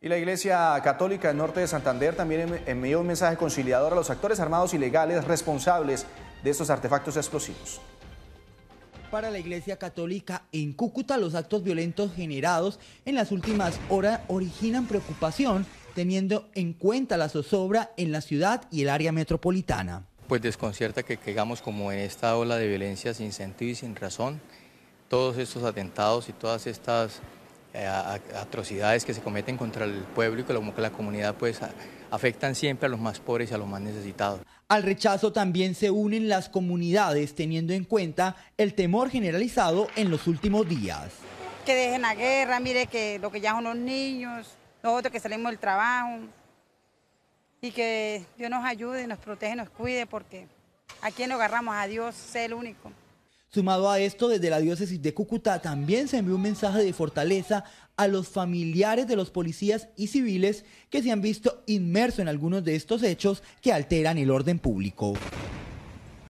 Y la Iglesia Católica del Norte de Santander también envió un mensaje conciliador a los actores armados ilegales responsables de estos artefactos explosivos. Para la Iglesia Católica en Cúcuta, los actos violentos generados en las últimas horas originan preocupación, teniendo en cuenta la zozobra en la ciudad y el área metropolitana. Pues desconcierta que quedamos como en esta ola de violencia sin sentido y sin razón. Todos estos atentados y todas estas eh, atrocidades que se cometen contra el pueblo y que la comunidad pues afectan siempre a los más pobres y a los más necesitados. Al rechazo también se unen las comunidades teniendo en cuenta el temor generalizado en los últimos días. Que dejen la guerra, mire que lo que ya son los niños, nosotros que salimos del trabajo y que Dios nos ayude, nos protege, nos cuide porque aquí nos agarramos a Dios, sé el único. Sumado a esto, desde la diócesis de Cúcuta también se envió un mensaje de fortaleza a los familiares de los policías y civiles que se han visto inmersos en algunos de estos hechos que alteran el orden público.